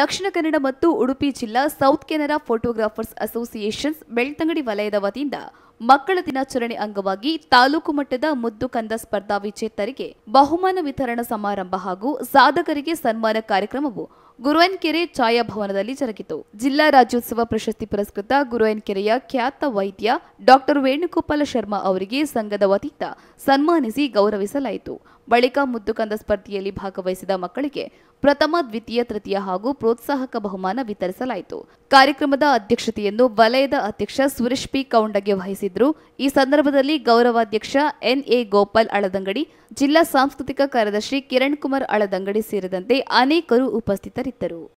ದಕ್ಷಿಣ ಕನ್ನಡ ಮತ್ತು ಉಡುಪಿ ಜಿಲ್ಲಾ south Canara photographers associations Belthangady ವಲಯದ ವತಿಯಿಂದ ಮಕ್ಕಳ ದಿನಾಚರಣೆ ಅಂಗವಾಗಿ ತಾಲೂಕು ಮಟ್ಟದ ಮುದ್ದು ಕಂದ ಸ್ಪರ್ಧಾ ವಿಜೇತರಿಗೆ ಬಹುಮಾನ ವಿತರಣಾ ಸಮಾರಂಭ ಹಾಗೂ ಸಾಧಕರಿಗೆ ಸನ್ಮಾನ ಕಾರ್ಯಕ್ರಮವು ಗುರುವನ್ಕೆರೆ ಛಾಯಾಭವನದಲ್ಲಿ ಜರುಗಿತು ಜಿಲ್ಲಾ ರಾಜ್ಯೋತ್ಸವ ಪ್ರಶಸ್ತಿ ಪುರಸ್ಕೃತ ಗುರುವನ್ಕೆರೆಯ ಖ್ಯಾತ ವೈದ್ಯ ಡಾಕ್ಟರ್ ವೇಣುಗೋಪಾಲ ಶರ್ಮಾ ಅವರಿಗೆ ಸಂಘದ ವತಿಯಿಂದ ಸನ್ಮಾನಿಸಿ ಗೌರವಿಸಲಾಯಿತು ಬಳಿಕ ಮುದ್ದುಕಂದ ಸ್ಪರ್ಧೆಯಲ್ಲಿ ಭಾಗವಹಿಸಿದ ಮಕ್ಕಳಿಗೆ ಪ್ರಥಮ ದ್ವಿತೀಯ ತೃತೀಯ ಹಾಗೂ ಪ್ರೋತ್ಸಾಹಕ ಬಹುಮಾನ ವಿತರಿಸಲಾಯಿತು ಕಾರ್ಯಕ್ರಮದ ಅಧ್ಯಕ್ಷತೆಯನ್ನು ವಲಯದ ಅಧ್ಯಕ್ಷ ಸುರೇಶ್ ಪಿ ಕೌಂಡಗೆ ವಹಿಸಿದ್ರು ಈ ಸಂದರ್ಭದಲ್ಲಿ ಗೌರವಾಧ್ಯಕ್ಷ ಎನ್ಎ ಗೋಪಾಲ್ ಅಳದಂಗಡಿ ಜಿಲ್ಲಾ ಸಾಂಸ್ಕೃತಿಕ ಕಾರ್ಯದರ್ಶಿ ಕಿರಣ್ ಕುಮಾರ್ ಅಳದಂಗಡಿ ಸೇರಿದಂತೆ ಅನೇಕರು ಉಪಸ್ಥಿತರಿದ್ದರು